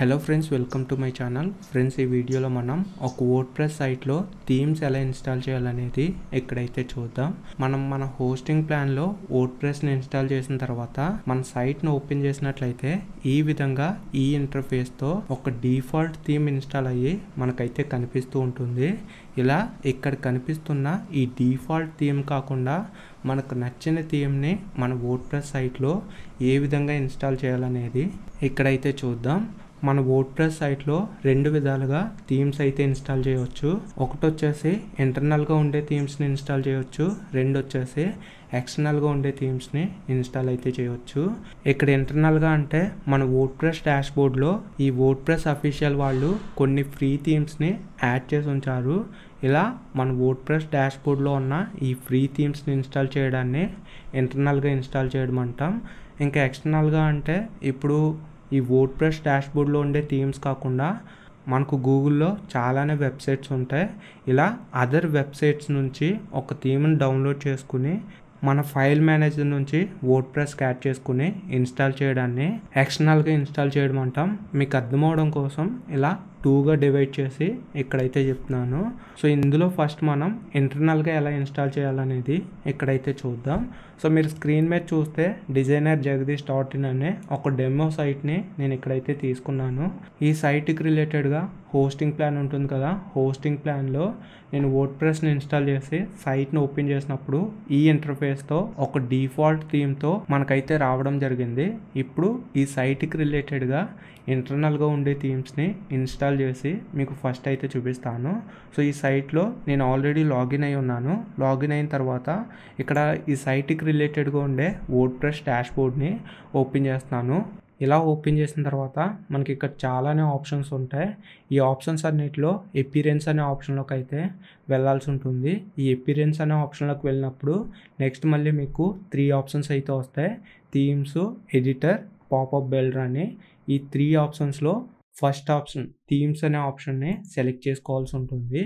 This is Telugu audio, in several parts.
hello friends welcome to my channel friends ఈ వీడియోలో మనం ఒక వర్డ్ ప్రెస్ సైట్లో థీమ్స్ ఎలా ఇన్స్టాల్ చేయాలనేది ఎక్కడైతే చూద్దాం మనం మన హోస్టింగ్ ప్లాన్లో వర్డ్ ప్రెస్ని ఇన్స్టాల్ చేసిన తర్వాత మన సైట్ను ఓపెన్ చేసినట్లయితే ఈ విధంగా ఈ ఇంటర్ఫేస్తో ఒక డిఫాల్ట్ థీమ్ ఇన్స్టాల్ అయ్యి మనకైతే కనిపిస్తూ ఉంటుంది ఇలా ఇక్కడ కనిపిస్తున్న ఈ డిఫాల్ట్ థీమ్ కాకుండా మనకు నచ్చిన థీమ్ని మన వర్డ్ ప్రెస్ సైట్లో ఏ విధంగా ఇన్స్టాల్ చేయాలనేది ఇక్కడైతే చూద్దాం మన వర్డ్ ప్రెస్ సైట్లో రెండు విధాలుగా థీమ్స్ అయితే ఇన్స్టాల్ చేయవచ్చు ఒకటి వచ్చేసి ఇంటర్నల్గా ఉండే థీమ్స్ని ఇన్స్టాల్ చేయవచ్చు రెండు వచ్చేసి ఎక్స్టర్నల్గా ఉండే థీమ్స్ని ఇన్స్టాల్ అయితే చేయవచ్చు ఇక్కడ ఇంటర్నల్గా అంటే మన వర్డ్ ప్రెస్ డాష్ బోర్డ్లో ఈ వర్డ్ ప్రెస్ అఫీషియల్ వాళ్ళు కొన్ని ఫ్రీ థీమ్స్ని యాడ్ చేసి ఉంచారు ఇలా మన వర్డ్ ప్రెస్ డాష్ బోర్డ్లో ఉన్న ఈ ఫ్రీ థీమ్స్ని ఇన్స్టాల్ చేయడాన్ని ఇంటర్నల్గా ఇన్స్టాల్ చేయడం అంటాం ఇంకా ఎక్స్టర్నల్గా అంటే ఇప్పుడు ఈ వర్డ్ ప్రెస్ డాష్బోర్డ్లో ఉండే థీమ్స్ కాకుండా మనకు గూగుల్లో చాలానే వెబ్సైట్స్ ఉంటాయి ఇలా అదర్ వెబ్సైట్స్ నుంచి ఒక థీమ్ని డౌన్లోడ్ చేసుకుని మన ఫైల్ మేనేజర్ నుంచి వర్డ్ ప్రెస్ క్యాచ్ చేసుకుని ఇన్స్టాల్ చేయడాన్ని ఎక్స్టర్నల్గా ఇన్స్టాల్ చేయడం అంటాం మీకు అర్థమవడం కోసం ఇలా టూగా డివైడ్ చేసి ఇక్కడైతే చెప్తున్నాను సో ఇందులో ఫస్ట్ మనం ఇంటర్నల్గా ఎలా ఇన్స్టాల్ చేయాలనేది ఇక్కడైతే చూద్దాం సో మీరు స్క్రీన్ మీద చూస్తే డిజైనర్ జగదీష్ డాట్ ఇన్ అనే ఒక డెమో సైట్ని నేను ఇక్కడైతే తీసుకున్నాను ఈ సైట్కి రిలేటెడ్గా హోస్టింగ్ ప్లాన్ ఉంటుంది కదా హోస్టింగ్ ప్లాన్లో నేను వర్డ్ ప్రెస్ని ఇన్స్టాల్ చేసి సైట్ని ఓపెన్ చేసినప్పుడు ఈ ఇంటర్ఫేస్తో ఒక డిఫాల్ట్ థీమ్తో మనకైతే రావడం జరిగింది ఇప్పుడు ఈ సైట్కి రిలేటెడ్గా ఇంటర్నల్గా ఉండే థీమ్స్ని ఇన్స్టాల్ ఇన్స్టాల్ చేసి మీకు ఫస్ట్ అయితే చూపిస్తాను సో ఈ సైట్లో నేను ఆల్రెడీ లాగిన్ అయి ఉన్నాను లాగిన్ అయిన తర్వాత ఇక్కడ ఈ సైట్కి రిలేటెడ్గా ఉండే ఓట్ ప్రెస్ డాష్ బోర్డ్ని ఓపెన్ చేస్తున్నాను ఇలా ఓపెన్ చేసిన తర్వాత మనకి ఇక్కడ చాలానే ఆప్షన్స్ ఉంటాయి ఈ ఆప్షన్స్ అన్నిటిలో ఎపిరెన్స్ అనే ఆప్షన్లోకి అయితే వెళ్ళాల్సి ఉంటుంది ఈ ఎపిరెన్స్ అనే ఆప్షన్లోకి వెళ్ళినప్పుడు నెక్స్ట్ మళ్ళీ మీకు త్రీ ఆప్షన్స్ అయితే వస్తాయి థీమ్స్ ఎడిటర్ పాపప్ బెల్డర్ అని ఈ త్రీ ఆప్షన్స్లో ఫస్ట్ ఆప్షన్ థీమ్స్ అనే ఆప్షన్ని సెలెక్ట్ చేసుకోవాల్సి ఉంటుంది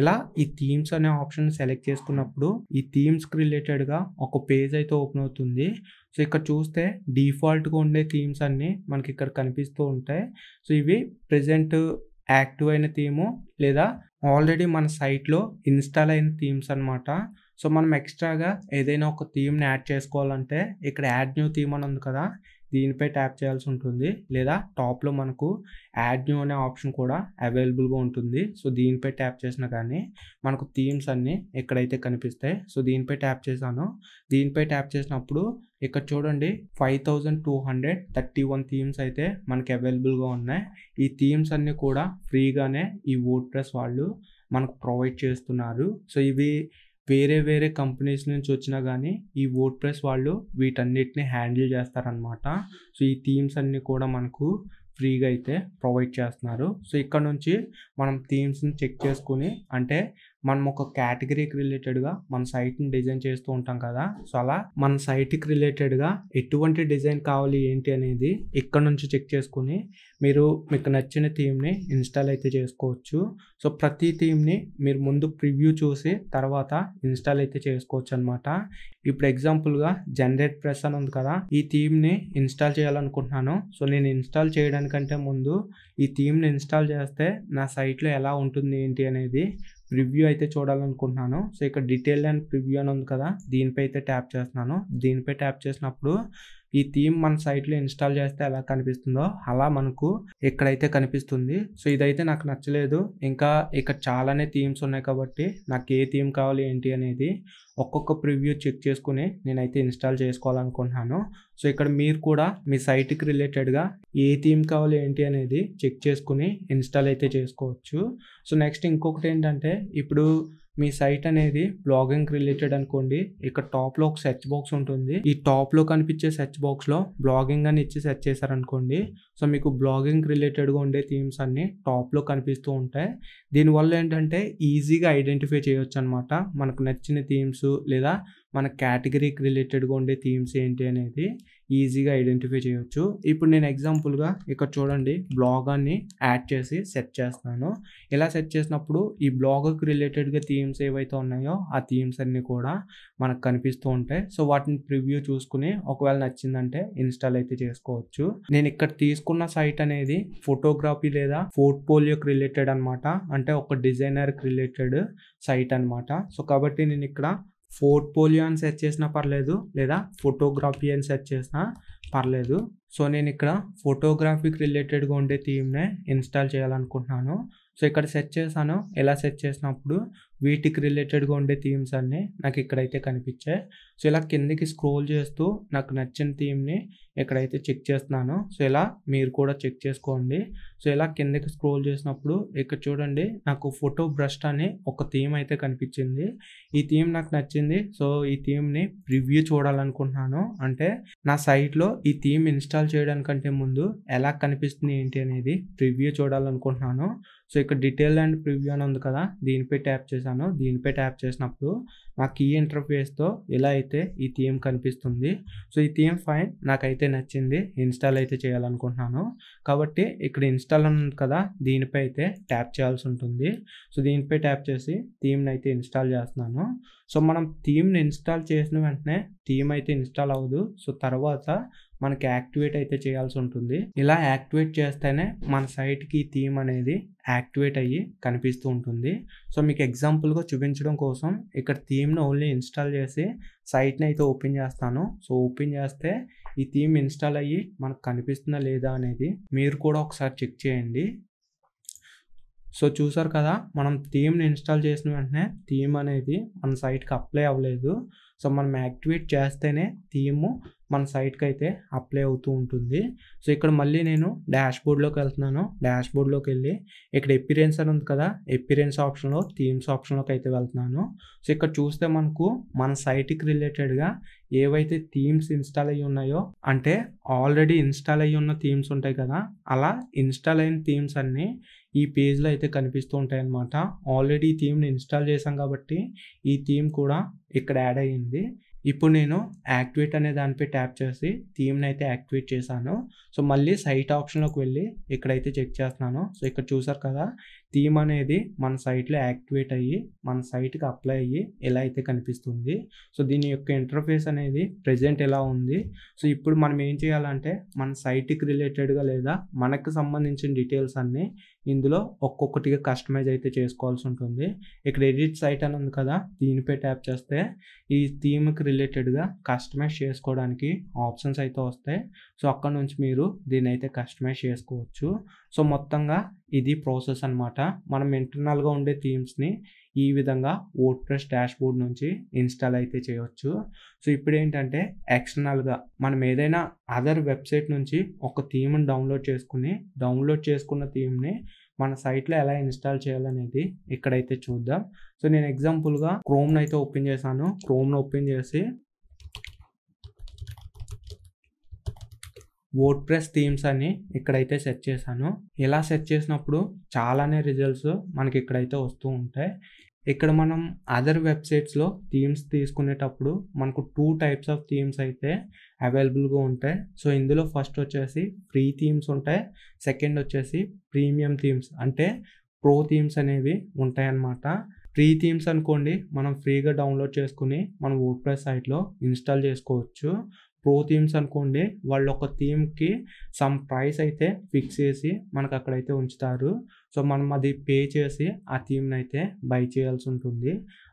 ఇలా ఈ థీమ్స్ అనే ఆప్షన్ సెలెక్ట్ చేసుకున్నప్పుడు ఈ థీమ్స్కి రిలేటెడ్గా ఒక పేజ్ అయితే ఓపెన్ అవుతుంది సో ఇక్కడ చూస్తే డిఫాల్ట్గా ఉండే థీమ్స్ అన్నీ మనకి ఇక్కడ కనిపిస్తూ ఉంటాయి సో ఇవి ప్రజెంట్ యాక్టివ్ అయిన థీము లేదా ఆల్రెడీ మన సైట్లో ఇన్స్టాల్ అయిన థీమ్స్ అనమాట సో మనం ఎక్స్ట్రాగా ఏదైనా ఒక థీమ్ని యాడ్ చేసుకోవాలంటే ఇక్కడ యాడ్ న్యూ థీమ్ అని ఉంది కదా దీనిపై ట్యాప్ చేయాల్సి ఉంటుంది లేదా టాప్లో మనకు యాడ్ న్యూ అనే ఆప్షన్ కూడా అవైలబుల్గా ఉంటుంది సో దీనిపై ట్యాప్ చేసినా కానీ మనకు థీమ్స్ అన్నీ ఎక్కడైతే కనిపిస్తాయి సో దీనిపై ట్యాప్ చేశాను దీనిపై ట్యాప్ చేసినప్పుడు ఇక్కడ చూడండి five thousand two hundred thirty one themes అయితే మనకి అవైలబుల్గా ఉన్నాయి ఈ థీమ్స్ అన్నీ కూడా ఫ్రీగానే ఈ ఓట్రెస్ వాళ్ళు మనకు ప్రొవైడ్ చేస్తున్నారు సో ఇవి వేరే వేరే కంపెనీస్ నుంచి వచ్చినా కానీ ఈ వర్డ్ ప్రెస్ వాళ్ళు వీటన్నిటిని హ్యాండిల్ చేస్తారనమాట సో ఈ థీమ్స్ అన్నీ కూడా మనకు ఫ్రీగా అయితే ప్రొవైడ్ చేస్తున్నారు సో ఇక్కడ నుంచి మనం థీమ్స్ని చెక్ చేసుకుని అంటే మనం ఒక కేటగిరీకి రిలేటెడ్గా మన సైట్ని డిజైన్ చేస్తూ ఉంటాం కదా సో అలా మన సైట్కి రిలేటెడ్గా ఎటువంటి డిజైన్ కావాలి ఏంటి అనేది ఇక్కడ నుంచి చెక్ చేసుకుని మీరు మీకు నచ్చిన థీమ్ని ఇన్స్టాల్ అయితే చేసుకోవచ్చు సో ప్రతి థీమ్ని మీరు ముందు ప్రివ్యూ చూసి తర్వాత ఇన్స్టాల్ అయితే చేసుకోవచ్చు అనమాట ఇప్పుడు ఎగ్జాంపుల్గా జనరేట్ ప్రెస్ అని ఉంది కదా ఈ థీమ్ని ఇన్స్టాల్ చేయాలనుకుంటున్నాను సో నేను ఇన్స్టాల్ చేయడానికంటే ముందు ఈ థీమ్ని ఇన్స్టాల్ చేస్తే నా సైట్లో ఎలా ఉంటుంది ఏంటి అనేది ప్రివ్యూ అయితే చూడాలనుకుంటున్నాను సో ఇక్కడ డీటెయిల్ అండ్ ప్రివ్యూ అని ఉంది కదా దీనిపై అయితే ట్యాప్ చేస్తున్నాను దీనిపై ట్యాప్ చేసినప్పుడు ఈ థీమ్ మన సైట్లో ఇన్స్టాల్ చేస్తే ఎలా కనిపిస్తుందో అలా మనకు ఎక్కడైతే కనిపిస్తుంది సో ఇదైతే నాకు నచ్చలేదు ఇంకా ఇక్కడ చాలానే థీమ్స్ ఉన్నాయి కాబట్టి నాకు ఏ థీమ్ కావాలి ఏంటి అనేది ఒక్కొక్క ప్రివ్యూ చెక్ చేసుకుని నేనైతే ఇన్స్టాల్ చేసుకోవాలనుకుంటున్నాను సో ఇక్కడ మీరు కూడా మీ సైట్కి రిలేటెడ్గా ఏ థీమ్ కావాలి ఏంటి అనేది చెక్ చేసుకుని ఇన్స్టాల్ అయితే చేసుకోవచ్చు సో నెక్స్ట్ ఇంకొకటి ఏంటంటే ఇప్పుడు మీ సైట్ అనేది బ్లాగింగ్ రిలేటెడ్ అనుకోండి ఇక్కడ టాప్లో ఒక సెర్చ్ బాక్స్ ఉంటుంది ఈ టాప్లో కనిపించే సెర్చ్ బాక్స్లో బ్లాగింగ్ అని ఇచ్చి సెర్చ్ చేశారనుకోండి సో మీకు బ్లాగింగ్ రిలేటెడ్గా ఉండే థీమ్స్ టాప్ టాప్లో కనిపిస్తూ ఉంటాయి దీనివల్ల ఏంటంటే ఈజీగా ఐడెంటిఫై చేయొచ్చు అనమాట మనకు నచ్చిన థీమ్స్ లేదా మన కేటగిరీకి రిలేటెడ్గా ఉండే థీమ్స్ ఏంటి అనేది ఈజీగా ఐడెంటిఫై చేయొచ్చు ఇప్పుడు నేను ఎగ్జాంపుల్గా ఇక్కడ చూడండి బ్లాగర్ని యాడ్ చేసి సెట్ చేస్తున్నాను ఇలా సెట్ చేసినప్పుడు ఈ బ్లాగర్కి రిలేటెడ్గా థీమ్స్ ఏవైతే ఉన్నాయో ఆ థీమ్స్ అన్నీ కూడా మనకు కనిపిస్తూ ఉంటాయి సో వాటిని ప్రివ్యూ చూసుకుని ఒకవేళ నచ్చిందంటే ఇన్స్టాల్ అయితే చేసుకోవచ్చు నేను ఇక్కడ తీసుకున్న సైట్ అనేది ఫోటోగ్రఫీ లేదా పోర్ట్ఫోలియోకి రిలేటెడ్ అనమాట అంటే ఒక డిజైనర్కి రిలేటెడ్ సైట్ అనమాట సో కాబట్టి నేను ఇక్కడ పోర్ట్ఫోలియో అని సెర్చ్ చేసినా పర్లేదు లేదా ఫోటోగ్రఫీ అని సెర్చ్ చేసినా పర్లేదు సో నేను ఇక్కడ ఫోటోగ్రఫీకి రిలేటెడ్గా ఉండే థీమ్నే ఇన్స్టాల్ చేయాలనుకుంటున్నాను సో ఇక్కడ సెర్చ్ చేశాను ఎలా సెర్చ్ చేసినప్పుడు వీటికి రిలేటెడ్గా ఉండే థీమ్స్ అన్నీ నాకు ఇక్కడైతే కనిపించాయి సో ఇలా కిందికి స్క్రోల్ చేస్తూ నాకు నచ్చిన థీమ్ని ఎక్కడైతే చెక్ చేస్తున్నాను సో ఇలా మీరు కూడా చెక్ చేసుకోండి సో ఇలా కిందకి స్క్రోల్ చేసినప్పుడు ఇక్కడ చూడండి నాకు ఫోటో బ్రష్ అని ఒక థీమ్ అయితే కనిపించింది ఈ థీమ్ నాకు నచ్చింది సో ఈ థీమ్ని రివ్యూ చూడాలనుకుంటున్నాను అంటే నా సైట్లో ఈ థీమ్ ఇన్స్టాల్ చేయడానికంటే ముందు ఎలా కనిపిస్తుంది ఏంటి అనేది రివ్యూ చూడాలనుకుంటున్నాను సో ఇక్కడ డీటెయిల్ అండ్ ప్రివ్యూ అని ఉంది కదా దీనిపై ట్యాప్ చేశాను దీనిపై ట్యాప్ చేసినప్పుడు నాకు ఈ ఇంటర్ఫేస్తో ఇలా అయితే ఈ థీమ్ కనిపిస్తుంది సో ఈ థీమ్ ఫైన్ నాకైతే నచ్చింది ఇన్స్టాల్ అయితే చేయాలనుకుంటున్నాను కాబట్టి ఇక్కడ ఇన్స్టాల్ ఉంది కదా దీనిపై అయితే ట్యాప్ చేయాల్సి ఉంటుంది సో దీనిపై ట్యాప్ చేసి థీమ్ని అయితే ఇన్స్టాల్ చేస్తున్నాను సో మనం థీమ్ని ఇన్స్టాల్ చేసిన వెంటనే థీమ్ అయితే ఇన్స్టాల్ అవ్వదు సో తర్వాత మనకి యాక్టివేట్ అయితే చేయాల్సి ఉంటుంది ఇలా యాక్టివేట్ చేస్తేనే మన సైట్కి థీమ్ అనేది యాక్టివేట్ అయ్యి కనిపిస్తూ ఉంటుంది సో మీకు ఎగ్జాంపుల్గా చూపించడం కోసం ఇక్కడ థీమ్ను ఓన్లీ ఇన్స్టాల్ చేసి సైట్ని అయితే ఓపెన్ చేస్తాను సో ఓపెన్ చేస్తే ఈ థీమ్ ఇన్స్టాల్ అయ్యి మనకు కనిపిస్తుందా లేదా అనేది మీరు కూడా ఒకసారి చెక్ చేయండి సో చూసారు కదా మనం థీమ్ని ఇన్స్టాల్ చేసిన వెంటనే థీమ్ అనేది మన సైట్కి అప్లై అవ్వలేదు సో మనం యాక్టివేట్ చేస్తేనే థీము మన సైట్కి అయితే అప్లై అవుతూ ఉంటుంది సో ఇక్కడ మళ్ళీ నేను డాష్ బోర్డ్లోకి వెళ్తున్నాను డాష్ బోర్డ్లోకి వెళ్ళి ఇక్కడ ఎపిరియన్స్ అని ఉంది కదా ఎపిరియన్స్ ఆప్షన్లో థీమ్స్ ఆప్షన్లోకి అయితే వెళ్తున్నాను సో ఇక్కడ చూస్తే మనకు మన సైట్కి రిలేటెడ్గా ఏవైతే థీమ్స్ ఇన్స్టాల్ అయ్యి ఉన్నాయో అంటే ఆల్రెడీ ఇన్స్టాల్ అయ్యి ఉన్న థీమ్స్ ఉంటాయి కదా అలా ఇన్స్టాల్ అయిన థీమ్స్ అన్నీ ఈ పేజ్లో అయితే కనిపిస్తూ ఉంటాయి అన్నమాట ఆల్రెడీ ఈ థీమ్ని ఇన్స్టాల్ చేశాం కాబట్టి ఈ థీమ్ కూడా ఇక్కడ యాడ్ అయ్యింది ఇప్పుడు నేను యాక్టివేట్ అనే దానిపై ట్యాప్ చేసి థీమ్ని అయితే యాక్టివేట్ చేశాను సో మళ్ళీ సైట్ ఆప్షన్లోకి వెళ్ళి ఇక్కడైతే చెక్ చేస్తున్నాను సో ఇక్కడ చూసారు కదా థీమ్ అనేది మన సైట్లో యాక్టివేట్ అయ్యి మన సైట్కి అప్లై అయ్యి ఎలా అయితే కనిపిస్తుంది సో దీని యొక్క ఇంటర్ఫేస్ అనేది ప్రజెంట్ ఎలా ఉంది సో ఇప్పుడు మనం ఏం చేయాలంటే మన సైట్కి రిలేటెడ్గా లేదా మనకు సంబంధించిన డీటెయిల్స్ అన్నీ ఇందులో ఒక్కొక్కటిగా కస్టమైజ్ అయితే చేసుకోవాల్సి ఉంటుంది ఇక్కడ ఎడిట్ సైట్ అని ఉంది కదా దీనిపై ట్యాప్ చేస్తే ఈ థీమ్కి రిలేటెడ్గా కస్టమైజ్ చేసుకోవడానికి ఆప్షన్స్ అయితే వస్తాయి సో అక్కడ నుంచి మీరు దీన్ని అయితే కస్టమైజ్ చేసుకోవచ్చు సో మొత్తంగా ఇది ప్రాసెస్ అనమాట మనం ఇంటర్నల్గా ఉండే థీమ్స్ని ఈ విధంగా ఓట్ ప్రెస్ డాష్బోర్డ్ నుంచి ఇన్స్టాల్ అయితే చేయవచ్చు సో ఇప్పుడు ఏంటంటే ఎక్స్టర్నల్గా మనం ఏదైనా అదర్ వెబ్సైట్ నుంచి ఒక థీమ్ని డౌన్లోడ్ చేసుకుని డౌన్లోడ్ చేసుకున్న థీమ్ని మన సైట్లో ఎలా ఇన్స్టాల్ చేయాలనేది ఇక్కడైతే చూద్దాం సో నేను ఎగ్జాంపుల్గా క్రోమ్ని అయితే ఓపెన్ చేశాను క్రోమ్ను ఓపెన్ చేసి ఓట్ ప్రెస్ థీమ్స్ అని ఇక్కడైతే సెట్ చేశాను ఇలా సెట్ చేసినప్పుడు చాలానే రిజల్ట్స్ మనకి ఇక్కడైతే వస్తూ ఉంటాయి ఇక్కడ మనం అదర్ వెబ్సైట్స్లో థీమ్స్ తీసుకునేటప్పుడు మనకు టూ టైప్స్ ఆఫ్ థీమ్స్ అయితే అవైలబుల్గా ఉంటాయి సో ఇందులో ఫస్ట్ వచ్చేసి ఫ్రీ థీమ్స్ ఉంటాయి సెకండ్ వచ్చేసి ప్రీమియం థీమ్స్ అంటే ప్రో థీమ్స్ అనేవి ఉంటాయన్నమాట ఫ్రీ థీమ్స్ అనుకోండి మనం ఫ్రీగా డౌన్లోడ్ చేసుకుని మన ఓట్ప్రెస్ సైట్లో ఇన్స్టాల్ చేసుకోవచ్చు ప్రో థీమ్స్ అనుకోండి వాళ్ళు ఒక థీమ్కి సమ్ ప్రైస్ అయితే ఫిక్స్ చేసి మనకు అక్కడైతే ఉంచుతారు సో మనం అది పే చేసి ఆ థీమ్ని అయితే బై చేయాల్సి ఉంటుంది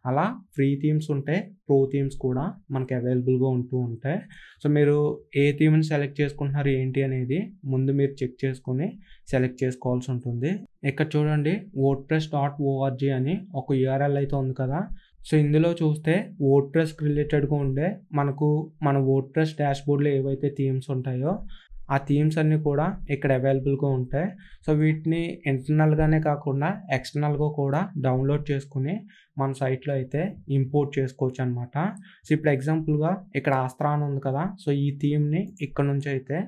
అలా ఫ్రీ థీమ్స్ ఉంటాయి ప్రో థీమ్స్ కూడా మనకి అవైలబుల్గా ఉంటూ ఉంటాయి సో మీరు ఏ థీమ్ని సెలెక్ట్ చేసుకుంటున్నారు ఏంటి అనేది ముందు మీరు చెక్ చేసుకొని సెలెక్ట్ చేసుకోవాల్సి ఉంటుంది ఇక్కడ చూడండి ఓట్ ప్రెస్ డాట్ ఓఆర్జీ అని ఒక యూఆర్ఎల్ అయితే ఉంది కదా సో ఇందులో చూస్తే ఓట్ ట్రస్ట్ రిలేటెడ్గా ఉండే మనకు మన ఓట్ ట్రస్ట్ డాష్బోర్డ్లో ఏవైతే థీమ్స్ ఉంటాయో ఆ థీమ్స్ అన్నీ కూడా ఇక్కడ అవైలబుల్గా ఉంటాయి సో వీటిని ఇంటర్నల్గానే కాకుండా ఎక్స్టర్నల్గా కూడా డౌన్లోడ్ చేసుకుని మన సైట్లో అయితే ఇంపోర్ట్ చేసుకోవచ్చు అనమాట సో ఇప్పుడు ఎగ్జాంపుల్గా ఇక్కడ ఆస్త్రా అని ఉంది కదా సో ఈ థీమ్ని ఇక్కడ నుంచి అయితే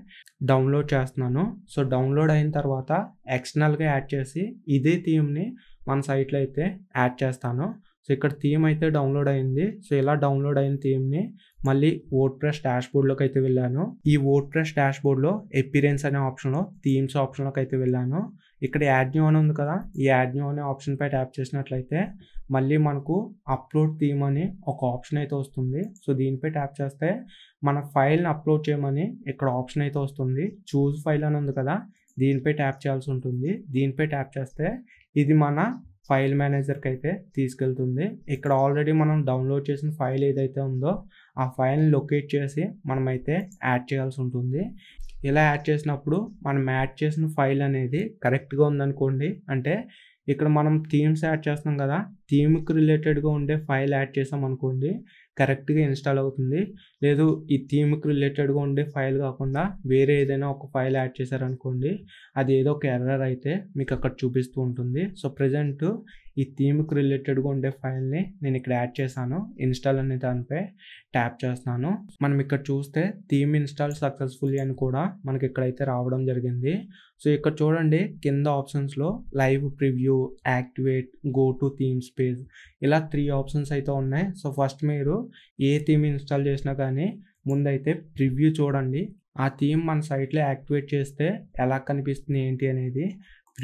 డౌన్లోడ్ చేస్తున్నాను సో డౌన్లోడ్ అయిన తర్వాత ఎక్స్టర్నల్గా యాడ్ చేసి ఇదే థీమ్ని మన సైట్లో అయితే యాడ్ చేస్తాను సో ఇక్కడ థీమ్ అయితే డౌన్లోడ్ అయింది సో ఇలా డౌన్లోడ్ అయిన థీమ్ని మళ్ళీ ఓట్ ప్రెస్ డాష్ బోర్డ్లోకి అయితే వెళ్ళాను ఈ ఓట్ ప్రెస్ డాష్ బోర్డ్లో ఎపిరియన్స్ అనే ఆప్షన్లో థీమ్స్ ఆప్షన్లోకి అయితే వెళ్ళాను ఇక్కడ యాడ్ న్యూ అని ఉంది కదా ఈ యాడ్ న్యూ అనే ఆప్షన్పై ట్యాప్ చేసినట్లయితే మళ్ళీ మనకు అప్లోడ్ థీమ్ అని ఒక ఆప్షన్ అయితే వస్తుంది సో దీనిపై ట్యాప్ చేస్తే మన ఫైల్ని అప్లోడ్ చేయమని ఇక్కడ ఆప్షన్ అయితే వస్తుంది చూజ్ ఫైల్ అని ఉంది కదా దీనిపై ట్యాప్ చేయాల్సి ఉంటుంది దీనిపై ట్యాప్ చేస్తే ఇది మన ఫైల్ మేనేజర్కి అయితే తీసుకెళ్తుంది ఇక్కడ ఆల్రెడీ మనం డౌన్లోడ్ చేసిన ఫైల్ ఏదైతే ఉందో ఆ ఫైల్ని లొకేట్ చేసి మనమైతే యాడ్ చేయాల్సి ఉంటుంది ఇలా యాడ్ చేసినప్పుడు మనం యాడ్ చేసిన ఫైల్ అనేది కరెక్ట్గా ఉందనుకోండి అంటే ఇక్కడ మనం థీమ్స్ యాడ్ చేస్తున్నాం కదా థీమ్కి రిలేటెడ్గా ఉండే ఫైల్ యాడ్ చేసాం అనుకోండి కరెక్ట్గా ఇన్స్టాల్ అవుతుంది లేదు ఈ థీమ్కి రిలేటెడ్గా ఉండే ఫైల్ కాకుండా వేరే ఏదైనా ఒక ఫైల్ యాడ్ చేశారనుకోండి అది ఏదో ఒక ఎర్రర్ అయితే మీకు అక్కడ చూపిస్తూ ఉంటుంది సో ప్రజెంట్ ఈ థీమ్కి రిలేటెడ్గా ఉండే ఫైల్ని నేను ఇక్కడ యాడ్ చేశాను ఇన్స్టాల్ అనే దానిపై ట్యాప్ చేస్తున్నాను మనం ఇక్కడ చూస్తే థీమ్ ఇన్స్టాల్ సక్సెస్ఫుల్లీ అని కూడా మనకి ఇక్కడైతే రావడం జరిగింది సో ఇక్కడ చూడండి కింద ఆప్షన్స్లో live preview activate go to theme space ఇలా త్రీ ఆప్షన్స్ అయితే ఉన్నాయి సో ఫస్ట్ మీరు ఏ థీమ్ ఇన్స్టాల్ చేసినా కానీ ముందైతే ప్రివ్యూ చూడండి ఆ థీమ్ మన సైట్లో యాక్టివేట్ చేస్తే ఎలా కనిపిస్తుంది ఏంటి అనేది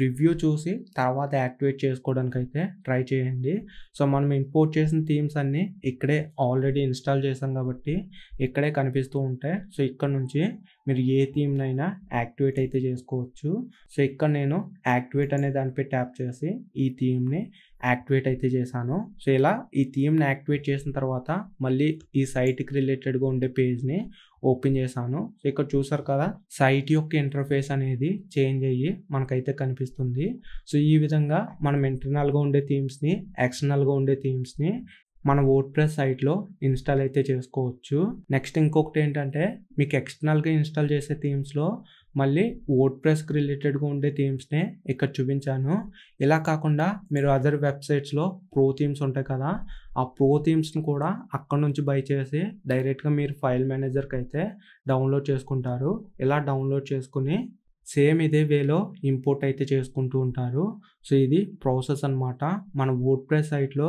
రివ్యూ చూసి తర్వాత యాక్టివేట్ చేసుకోవడానికి అయితే ట్రై చేయండి సో మనం ఇంపోర్ట్ చేసిన థీమ్స్ అన్నీ ఇక్కడే ఆల్రెడీ ఇన్స్టాల్ చేసాం కాబట్టి ఇక్కడే కనిపిస్తూ ఉంటాయి సో ఇక్కడ నుంచి మీరు ఏ థీమ్నైనా యాక్టివేట్ అయితే చేసుకోవచ్చు సో ఇక్కడ నేను యాక్టివేట్ అనే దానిపై ట్యాప్ చేసి ఈ థీమ్ని యాక్టివేట్ అయితే చేశాను సో ఇలా ఈ థీమ్ని యాక్టివేట్ చేసిన తర్వాత మళ్ళీ ఈ సైట్కి రిలేటెడ్గా ఉండే పేజ్ని ఓపెన్ చేశాను సో ఇక్కడ చూసారు కదా సైట్ యొక్క ఇంటర్ఫేస్ అనేది చేంజ్ అయ్యి మనకైతే కనిపిస్తుంది సో ఈ విధంగా మనం ఇంటర్నల్గా ఉండే థీమ్స్ని ఎక్స్టర్నల్గా ఉండే థీమ్స్ని మన వర్డ్ ప్రెస్ సైట్లో ఇన్స్టాల్ అయితే చేసుకోవచ్చు నెక్స్ట్ ఇంకొకటి ఏంటంటే మీకు ఎక్స్టర్నల్గా ఇన్స్టాల్ చేసే థీమ్స్లో మళ్ళీ ఓట్ ప్రెస్కి రిలేటెడ్గా ఉండే థీమ్స్నే ఇక్కడ చూపించాను ఇలా కాకుండా మీరు అదర్ వెబ్సైట్స్లో ప్రో థీమ్స్ ఉంటాయి కదా ఆ ప్రో థీమ్స్ని కూడా అక్కడ నుంచి బై చేసి డైరెక్ట్గా మీరు ఫైల్ మేనేజర్కి అయితే డౌన్లోడ్ చేసుకుంటారు ఇలా డౌన్లోడ్ చేసుకుని సేమ్ ఇదే వేలో ఇంపోర్ట్ అయితే చేసుకుంటూ ఉంటారు సో ఇది ప్రాసెస్ అనమాట మన వర్డ్ ప్రెస్ సైట్లో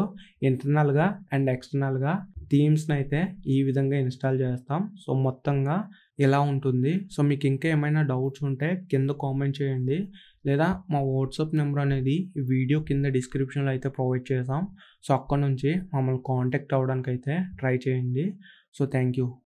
ఇంటర్నల్గా అండ్ ఎక్స్టర్నల్గా థీమ్స్ని అయితే ఈ విధంగా ఇన్స్టాల్ చేస్తాం సో మొత్తంగా ఎలా ఉంటుంది సో మీకు ఇంకా ఏమైనా డౌట్స్ ఉంటే కింద కామెంట్ చేయండి లేదా మా వాట్సాప్ నెంబర్ అనేది వీడియో కింద డిస్క్రిప్షన్లో అయితే ప్రొవైడ్ చేస్తాం సో అక్కడ నుంచి మమ్మల్ని కాంటాక్ట్ అవ్వడానికి అయితే ట్రై చేయండి సో థ్యాంక్ యూ